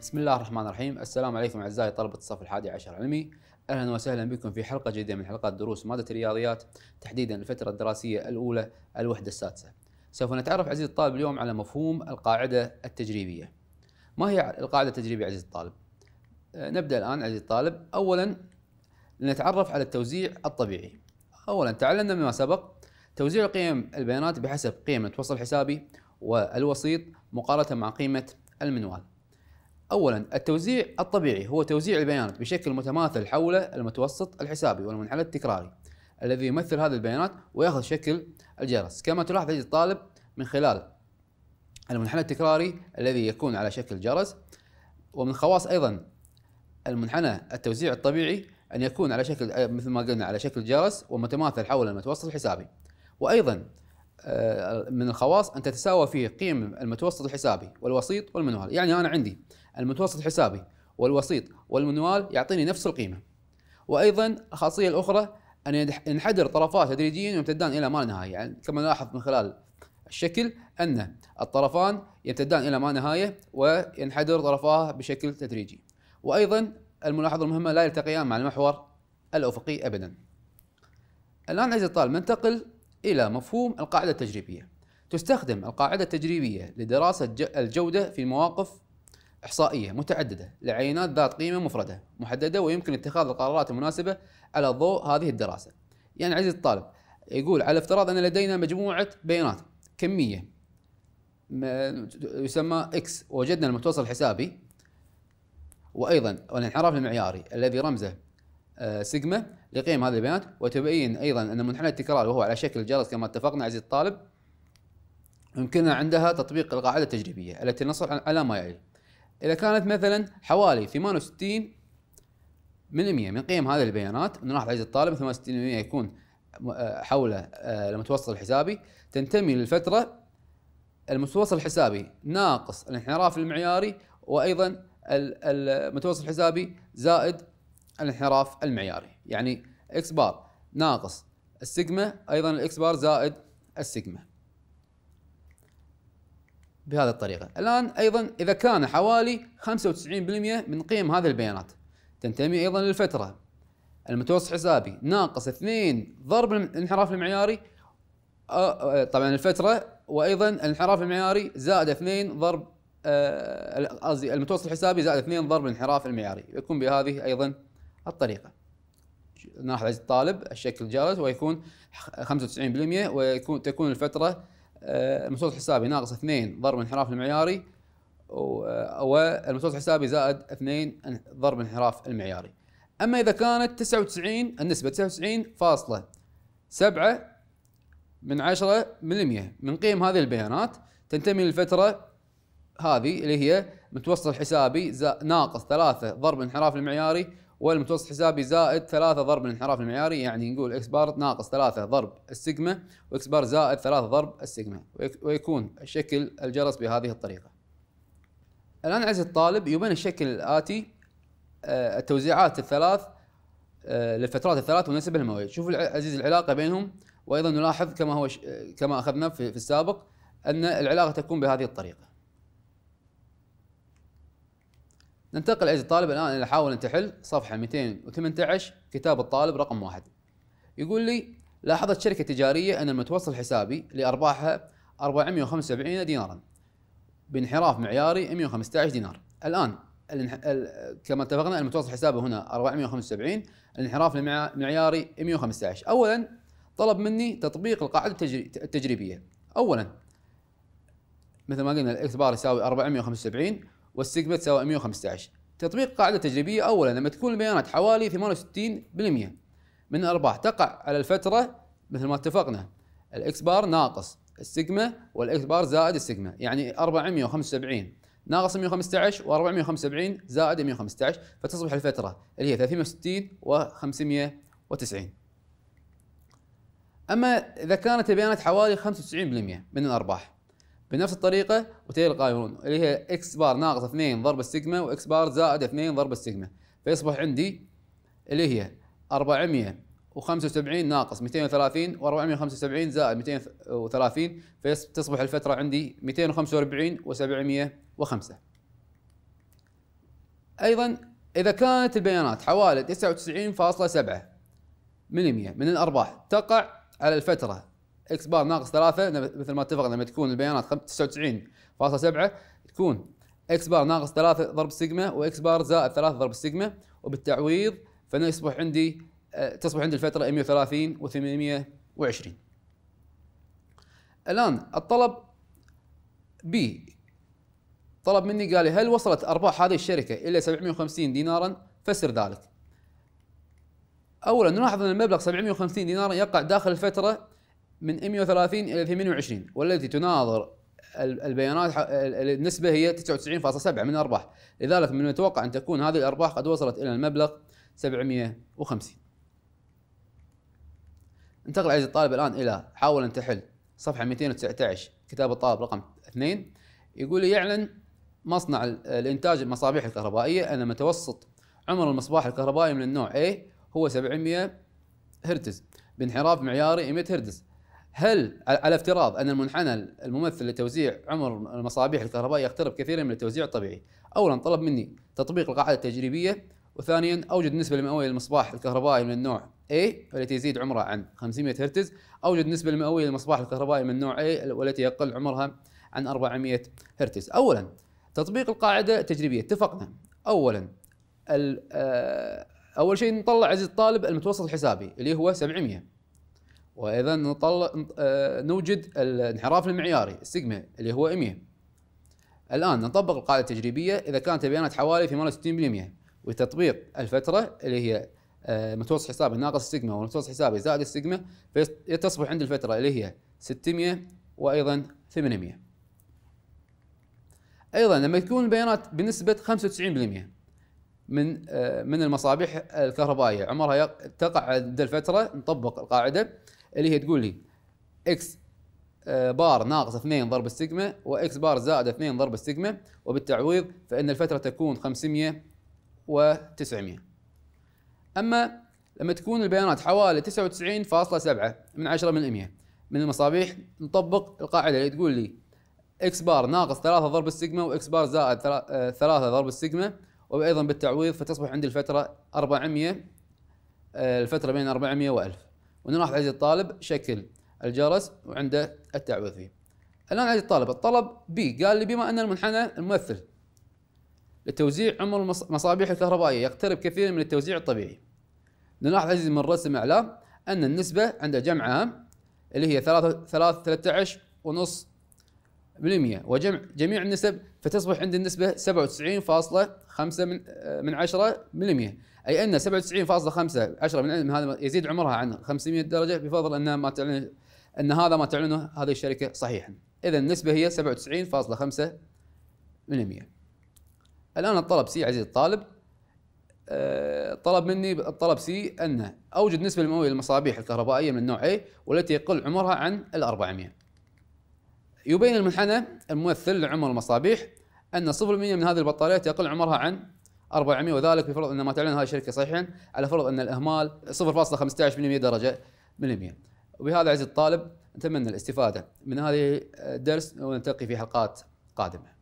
بسم الله الرحمن الرحيم السلام عليكم أعزائي طلبة الصف الحادي عشر علمي أهلا وسهلا بكم في حلقة جديدة من حلقات دروس مادة الرياضيات تحديدا الفترة الدراسية الأولى الوحدة السادسة سوف نتعرف عزيزي الطالب اليوم على مفهوم القاعدة التجريبية ما هي القاعدة التجريبية عزيزي الطالب؟ أه، نبدأ الآن عزيزي الطالب أولا لنتعرف على التوزيع الطبيعي أولا تعلمنا مما سبق توزيع قيم البيانات بحسب قيمة وصل حسابي والوسيط مقارنة مع قيمة المنوال اولا التوزيع الطبيعي هو توزيع البيانات بشكل متماثل حول المتوسط الحسابي والمنحنى التكراري الذي يمثل هذه البيانات وياخذ شكل الجرس كما تلاحظ يجد الطالب من خلال المنحنى التكراري الذي يكون على شكل جرس ومن خواص ايضا المنحنى التوزيع الطبيعي ان يكون على شكل مثل ما قلنا على شكل جرس ومتماثل حول المتوسط الحسابي وايضا آه، من الخواص ان تتساوى فيه قيم المتوسط الحسابي والوسيط والمنوال يعني انا عندي المتوسط حسابي والوسيط والمنوال يعطيني نفس القيمة وأيضا الخاصية الأخرى أن ينحدر طرفاه تدريجيا ويمتدان إلى ما نهاية يعني كما نلاحظ من خلال الشكل أن الطرفان يمتدان إلى ما نهاية وينحدر طرفاه بشكل تدريجي وأيضا الملاحظة المهمة لا يلتقيان مع المحور الأفقي أبدا الآن عزيزي الطالب ننتقل إلى مفهوم القاعدة التجريبية تستخدم القاعدة التجريبية لدراسة الجودة في مواقف إحصائية متعددة لعينات ذات قيمة مفردة محددة ويمكن اتخاذ القرارات المناسبة على ضوء هذه الدراسة. يعني عزيزي الطالب يقول على افتراض أن لدينا مجموعة بيانات كمية يسمى اكس وجدنا المتوسط الحسابي وايضا الانحراف المعياري الذي رمزه آه، سيجما لقيم هذه البيانات وتبين ايضا ان منحنى التكرار وهو على شكل جرس كما اتفقنا عزيزي الطالب يمكننا عندها تطبيق القاعده التجريبيه التي نصل على ما يلي اذا كانت مثلا حوالي 68 من 100 من قيم هذه البيانات من راح الطالب 68% يكون آه، حوله آه، المتوسط الحسابي تنتمي للفتره المتوسط الحسابي ناقص الانحراف المعياري وايضا المتوسط الحسابي زائد الانحراف المعياري يعني اكس بار ناقص السيجما ايضا الاكس بار زائد السيجما بهذه الطريقة الآن أيضا إذا كان حوالي 95% من قيم هذه البيانات تنتمي أيضا للفترة المتوسط حسابي ناقص 2 ضرب الانحراف المعياري طبعا الفترة وأيضا الانحراف المعياري زائد 2 ضرب قصدي المتوسط الحسابي زائد 2 ضرب الانحراف المعياري يكون بهذه أيضا الطريقة ناخذ الطالب الشكل جالس ويكون 95% ويكون تكون الفترة آه، المتوسط الحسابي ناقص 2 ضرب انحراف المعياري والمتوسط آه، الحسابي زائد 2 ضرب انحراف المعياري اما اذا كانت 99 النسبه 99.7 من 10 من من قيم هذه البيانات تنتمي للفتره هذه اللي هي متوسط الحسابي ناقص 3 ضرب انحراف المعياري والمتوسط الحسابي زائد 3 ضرب الانحراف المعياري يعني نقول اكس بار ناقص 3 ضرب السيجما واكس بار زائد 3 ضرب السيجما ويكون شكل الجرس بهذه الطريقة. الآن عزيزي الطالب يبين الشكل الآتي آه، التوزيعات الثلاث آه، للفترات الثلاث والنسب الهموية شوف عزيز العلاقة بينهم وأيضا نلاحظ كما هو آه، كما أخذنا في السابق أن العلاقة تكون بهذه الطريقة. ننتقل عزيزي الطالب الان الى حاول ان تحل صفحه 218 كتاب الطالب رقم واحد. يقول لي لاحظت شركه تجاريه ان المتوسط الحسابي لارباحها 475 دينارا بانحراف معياري 115 دينار. الان كما اتفقنا المتوسط الحسابي هنا 475 الانحراف المعياري 115 اولا طلب مني تطبيق القاعده التجريبيه اولا مثل ما قلنا الاكس بار يساوي 475 والسيجما تساوي 115 تطبيق قاعدة تجريبية أولا لما تكون البيانات حوالي 68% من الأرباح تقع على الفترة مثل ما اتفقنا الإكس بار ناقص السيجما والإكس بار زائد السيجما يعني 475 ناقص 115 و475 زائد 115 فتصبح الفترة اللي هي 360 و590 أما إذا كانت البيانات حوالي 95% من الأرباح بنفس الطريقه وتيل القانون اللي هي اكس بار ناقص 2 ضرب السيجما واكس بار زائد 2 ضرب السيجما فيصبح عندي اللي هي 475 ناقص 230 و475 زائد 230 فتصبح الفتره عندي 245 و705 ايضا اذا كانت البيانات حوالي 99.7 من 100 من الارباح تقع على الفتره اكس بار ناقص 3 مثل ما اتفقنا لما تكون البيانات 99.7 تكون اكس بار ناقص 3 ضرب سيجما واكس بار زائد 3 ضرب سيجما وبالتعويض فانا يصبح عندي آه، تصبح عندي الفتره 130 و820 الان الطلب بي طلب مني قال لي هل وصلت ارباح هذه الشركه الى 750 دينارا فسر ذلك اولا نلاحظ ان المبلغ 750 دينارا يقع داخل الفتره من 130 الى 28 والتي تناظر البيانات النسبة هي 99.7 من الأرباح لذلك من المتوقع أن تكون هذه الأرباح قد وصلت إلى المبلغ 750 انتقل عزيزي الطالب الآن إلى حاول أن تحل صفحة 219 كتاب الطالب رقم 2 يقول يعلن مصنع الإنتاج المصابيح الكهربائية أن متوسط عمر المصباح الكهربائي من النوع A هو 700 هرتز بانحراف معياري 100 هرتز هل على افتراض ان المنحنى الممثل لتوزيع عمر المصابيح الكهربائيه يقترب كثيرا من التوزيع الطبيعي، اولا طلب مني تطبيق القاعده التجريبيه، وثانيا اوجد النسبه المئويه للمصباح الكهربائي من النوع A والتي يزيد عمرها عن 500 هرتز، اوجد النسبه المئويه للمصباح الكهربائي من نوع A والتي يقل عمرها عن 400 هرتز. اولا تطبيق القاعده التجريبيه اتفقنا اولا آه، اول شيء نطلع عزيز الطالب المتوسط الحسابي اللي هو 700 وايضا نطل... آه، نوجد الانحراف المعياري السيجما اللي هو 100 الان نطبق القاعده التجريبيه اذا كانت البيانات حوالي 68% وتطبيق الفتره اللي هي آه، متوسط حسابي ناقص السيجما ومتوسط حسابي زائد السيجما فتصبح عند الفتره اللي هي 600 وايضا 800 ايضا لما تكون البيانات بنسبه 95% من آه، من المصابيح الكهربائيه عمرها تقع عند الفتره نطبق القاعده اللي هي تقول لي اكس آه، بار ناقص 2 ضرب السيجما واكس بار زائد 2 ضرب السيجما وبالتعويض فان الفتره تكون 500 و900 اما لما تكون البيانات حوالي 99.7 من 10 من 100 من المصابيح نطبق القاعده اللي تقول لي اكس بار ناقص 3 ضرب السيجما واكس بار زائد 3 آه، ضرب السيجما وايضا بالتعويض فتصبح عندي الفتره 400 آه، الفتره بين 400 و1000 ونلاحظ راح الطالب شكل الجرس وعنده التعويض فيه الان عزيزي الطالب الطلب بي قال لي بما ان المنحنى الممثل لتوزيع عمر المصابيح الكهربائيه يقترب كثيرا من التوزيع الطبيعي نلاحظ عزيزي من رسم اعلى ان النسبه عند جمع عام اللي هي 3 13 ونص بالمية وجمع جميع النسب فتصبح عندي النسبة 97.5 آه، من عشرة بالمية اي ان 97.5 10 من هذا يزيد عمرها عن 500 درجه بفضل ان ما تعلن ان هذا ما تعلنه هذه الشركه صحيحا. اذا النسبه هي 97.5 من 100. الان الطلب سي عزيز الطالب آه، طلب مني الطلب سي ان اوجد نسبه المئويه للمصابيح الكهربائيه من نوع A والتي يقل عمرها عن ال 400. يبين المنحنى الممثل لعمر المصابيح ان 0% من هذه البطاريات يقل عمرها عن 400 وذلك بفرض ان ما تعلن هذه الشركه صحيحا على فرض ان الاهمال 0.15% درجه بالمئه وبهذا عزيزي الطالب نتمنى الاستفاده من هذه الدرس ونلتقي في حلقات قادمه